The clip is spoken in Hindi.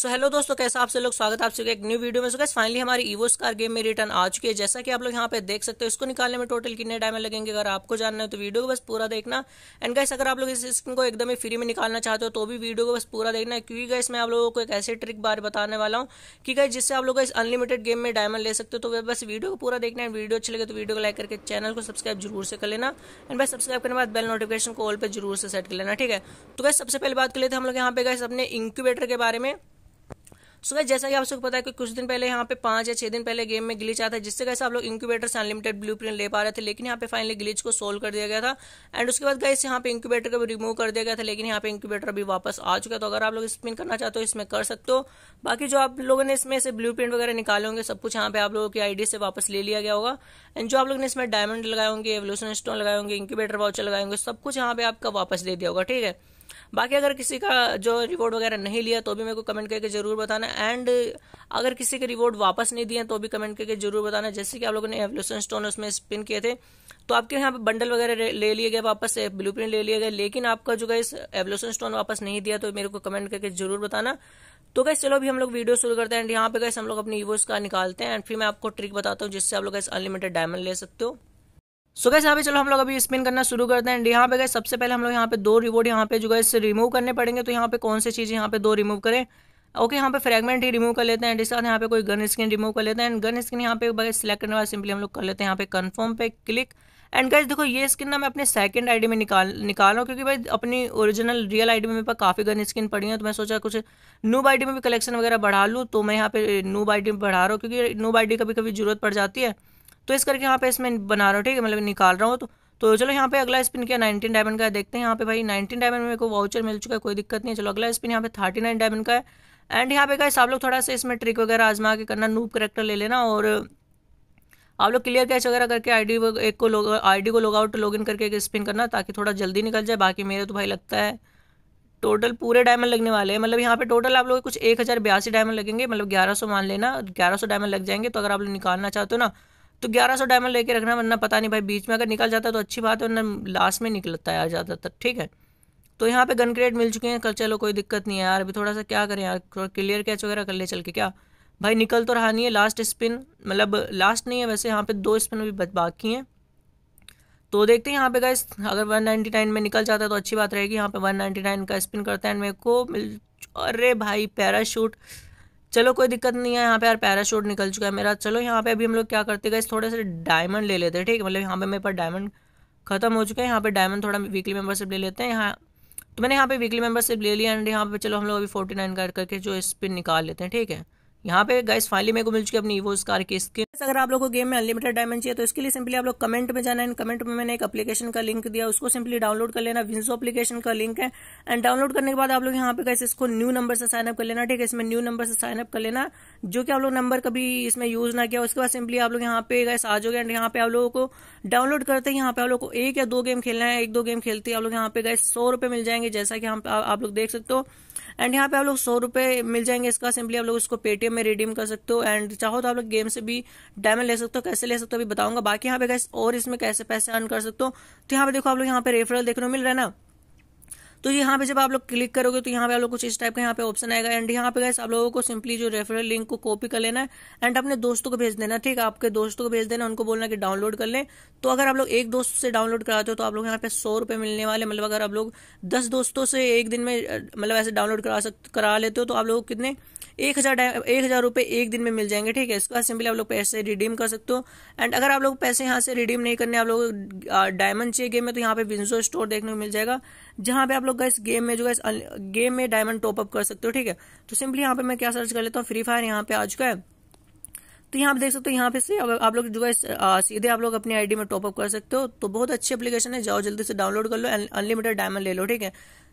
सो so, हेलो दोस्तों कैसा आप लोग स्वागत आप सबके एक न्यू वीडियो में सो गैस फाइनली हमारी ईवो स्कार गेम में रिटर्न आ चुकी है जैसा कि आप लोग यहाँ पे देख सकते हो इसको निकालने में टोटल कितने डायमंड लगेंगे अगर आपको जानना है तो वीडियो को बस पूरा देखना एंड गैस अगर आप लोग इस स्किन को एकदम ही फ्री में निकालना चाहते हो तो भी वीडियो को बस पूरा देखना क्योंकि गैस मैं आप लोगों को एक ऐसे ट्रिक बारे बताने वाला हूँ कि गैस जिससे आप लोग इस अनलिमिटेड गेम में डायमंड ले सकते हो तो बस वीडियो को पूरा देखना है वीडियो अच्छी लगे तो वीडियो को लाइक करके चैनल को सब्सक्राइब जरूर से कर लेना एंड बस सब्सक्राइब करने के बाद बेल नोटिफिकेशन को ऑल पर जरूर से सेट कर लेना ठीक है तो गैस सबसे पहले बात कर लेते हैं हम लोग यहाँ पे गए अपने इंक्यूबेटर के बारे में सो so, जैसा कि आप सबको पता है कि कुछ दिन पहले यहाँ पे पांच या छह दिन पहले गेम में ग्लिच आया था जिससे कैसे आप लोग इंक्यूबेटर से अनलिमिटेड ब्लू ले पा रहे थे लेकिन यहाँ पे फाइनली ग्लिच को सोल्व कर दिया गया था एंड उसके बाद गैस यहाँ पे इंक्यूबेटर को भी रिमूव कर दिया गया था लेकिन यहाँ पे इंक्यूबेटर अभी वापस आ चुका तो अगर आप लोग स्पिन करना चाहते हो इसमें कर सकते हो बाकी जो आप लोगों ने इसमें से ब्लू वगैरह निकाले होंगे सब कुछ यहाँ पे आप लोगों की आईडी से वापस ले लिया गया होगा एंड जो आप लोग ने इसमें डायमंड लगाए होंगे एवोल्यूशन स्टोन लगाए होंगे इंक्यूबेटर वाउचर लगाए होंगे सब कुछ यहाँ पे आपका वापस दे दिया होगा ठीक है बाकी अगर किसी का जो रिवॉर्ड वगैरह नहीं लिया तो भी मेरे को कमेंट करके जरूर बताना एंड अगर किसी के रिवॉर्ड वापस नहीं दिए तो भी कमेंट करके जरूर बताना जैसे कि आप लोगों ने एवल्यूशन स्टोन उसमें स्पिन किए थे तो आपके यहाँ पे बंडल वगैरह ले लिए गए वापस ब्लू ले लिए गए लेकिन आपका जो गाइस एवल्यूशन स्टोन वापस नहीं दिया तो मेरे को कमेंट करके जरूर बताना तो गैस चलो अभी हम लोग वीडियो शुरू करते हैं एंड यहाँ पे गैस हम लोग अपनी ईवोस का निकालते हैं एंड फिर मैं आपको ट्रिक बताता हूँ जिससे आप लोग गैस अनलिमिटेड डायमंड ले सकते हो सो गैस यहाँ पे चलो हम लोग अभी स्पिन करना शुरू करते हैं एंड यहाँ पे गए सबसे पहले हम लोग यहाँ पे दो रिवॉर्ड यहाँ पे जो इससे रिमूव करने पड़ेंगे तो यहाँ पे कौन सी चीज़ यहाँ पे दो रिमूव करें ओके यहाँ पे फ्रेगमेंट ही रिमूव कर लेते हैं एंड इसके साथ यहाँ पे कोई गन स्किन रिमूव कर लेते हैं एंड गन स्किन यहाँ पे बस सिलेक्ट करने वाला सिंपली हम लोग कर लेते हैं यहाँ पे कन्फर्म पे क्लिक एंड गैस देखो ये स्किन ना मैं अपने सेकंड आईडी में निकाल निकाल रहा हूँ क्योंकि भाई अपनी ओरिजिनल रियल आईडी में मेरे पास काफ़ी गन स्किन पड़ी है तो मैं सोचा कुछ नूब आईडी में भी कलेक्शन वगैरह बढ़ा लूँ तो मैं यहाँ पे नूब आईडी में बढ़ा रहा हूँ क्योंकि नूब आईडी कभी कभी जरूरत पड़ जाती है तो इस करके यहाँ पे इसमें बना रहा हूँ ठीक है मतलब निकाल रहा हूँ तो तो चलो यहाँ पे अगला स्पिन किया नाइनटीन डायमंड का है देखते हैं यहाँ पे भाई नाइनटीन डायमंड में को वाउचर मिल चुका है कोई दिक्कत नहीं है चलो अगला स्पिन यहाँ पे थर्टी नाइन डायमंड का है एंड यहाँ पे का आप लोग थोड़ा सा इसमें ट्रिक वगैरह आजमा के करना नूब करेक्टर ले लेना और आप लोग क्लियर कैच वगैरह करके डी एक को आई डी को लॉग आउट इन करके एक स्पिन करना ताकि थोड़ा जल्दी निकल जाए बाकी मेरे तो भाई लगता है टोटल पूरे डायमंड लगने वाले हैं मतलब यहाँ पे टोटल आप लोग कुछ एक हज़ार बयासी डायमंड लगेंगे मतलब ग्यारह सौ मान लेना ग्यारह सौ डायमंड लग जाएंगे तो अगर आप लोग निकालना चाहते हो ना तो 1100 डायमंड लेके रखना वरना पता नहीं भाई बीच में अगर निकल जाता है तो अच्छी बात है वरना लास्ट में निकलता है ज़्यादातर तो ठीक है तो यहाँ पे गन क्रेड मिल चुके हैं कल चलो कोई दिक्कत नहीं है यार अभी थोड़ा सा क्या करें यार थोड़ा क्लियर कैच वगैरह कर ले चल के क्या भाई निकल तो रहा नहीं है लास्ट स्पिन मतलब लास्ट नहीं है वैसे यहाँ पे दो स्पिन भी बाकी हैं तो देखते हैं यहाँ पे गाइस अगर 199 में निकल जाता है तो अच्छी बात रहेगी यहाँ पे 199 का स्पिन करता है मेरे को मिल अरे भाई पैराशूट चलो कोई दिक्कत नहीं है यहाँ पे यार पैराशूट निकल चुका है मेरा चलो यहाँ पे अभी हम लोग क्या करते गए थोड़े से डायमंड ले लेते हैं ठीक है मतलब यहाँ पे मेरे पास डायमंड खत्म हो चुका है यहाँ पे डायमंड थोड़ा वीकली मेंबरशिप ले लेते हैं यहाँ तो मैंने यहाँ पे वीकली मेंबरशिप ले लिया एंड यहाँ पे चलो हम लोग अभी फोर्टी नाइन कर करके जो स्पिन निकाल लेते हैं ठीक है यहाँ पे गाइस फाइनली मेरे को मिल चुकी है अपनी ईवो कार की स्किन अगर आप लोगों को गेम में अनलिमिटेड डायमंड चाहिए तो इसके लिए सिंपली आप लोग कमेंट में जाना है कमेंट में मैंने एक एप्लीकेशन का लिंक दिया उसको सिंपली डाउनलोड कर लेना विंजो एप्लीकेशन का लिंक है एंड डाउनलोड करने के बाद आप लोग यहाँ पे गाइस इसको न्यू नंबर से साइनअप कर लेना ठीक है इसमें न्यू नंबर से साइनअप कर लेना जो कि आप लोग नंबर कभी इसमें यूज ना किया उसके बाद सिंपली आप लोग यहाँ पे गाइस आ जाओगे एंड यहाँ पे आप लोगों को डाउनलोड करते हैं यहाँ पे आप लोग को एक या दो गेम खेलना है एक दो गेम खेलते हैं आप लोग यहाँ पे गाइस सौ रुपए मिल जाएंगे जैसा कि हम आप लोग देख सकते हो एंड यहाँ पे आप लोग सौ रुपए मिल जाएंगे इसका सिंपली आप लोग इसको पेटीएम में रिडीम कर सकते हो एंड चाहो तो आप लोग गेम से भी डायमंड ले सकते हो कैसे ले सकते हो अभी बताऊंगा बाकी यहाँ पे गैस और इसमें कैसे पैसे अर्न कर सकते हो तो यहाँ पे देखो आप लोग यहाँ पे रेफरल देखने को मिल रहा है ना तो यहाँ पे जब आप लोग क्लिक करोगे तो यहाँ पे आप लोग कुछ इस टाइप का यहाँ पे ऑप्शन आएगा एंड यहाँ पे गैस आप लोगों को सिंपली जो रेफरल लिंक को कॉपी कर लेना है एंड अपने दोस्तों को भेज देना ठीक आपके दोस्तों को भेज देना उनको बोलना कि डाउनलोड कर लें तो अगर आप लोग एक दोस्त से डाउनलोड कराते हो तो आप लोग यहाँ पे सौ रुपये मिलने वाले मतलब अगर आप लोग दस दोस्तों से एक दिन में मतलब ऐसे डाउनलोड करा करा लेते हो तो आप लोग कितने एक हज़ार एक हज़ार रुपये एक दिन में मिल जाएंगे ठीक है इसके बाद सिंपली आप लोग पैसे रिडीम कर सकते हो एंड अगर आप लोग पैसे यहाँ से रिडीम नहीं करने आप लोग डायमंड चाहिए गेम में तो यहाँ पे विंजो स्टोर देखने को मिल जाएगा जहाँ पे आप लोग लोग गैस गेम में जो है गेम में डायमंड टॉपअप कर सकते हो ठीक है तो सिंपली यहाँ पे मैं क्या सर्च कर लेता हूँ फ्री फायर यहाँ पे आ चुका है तो यहाँ पे देख सकते हो यहाँ पे से आप लोग जो है सीधे आप लोग अपनी आईडी में टॉपअप कर सकते हो तो बहुत अच्छी एप्लीकेशन है जाओ जल्दी से डाउनलोड कर लो अनलिमिटेड डायमंड ले लो ठीक है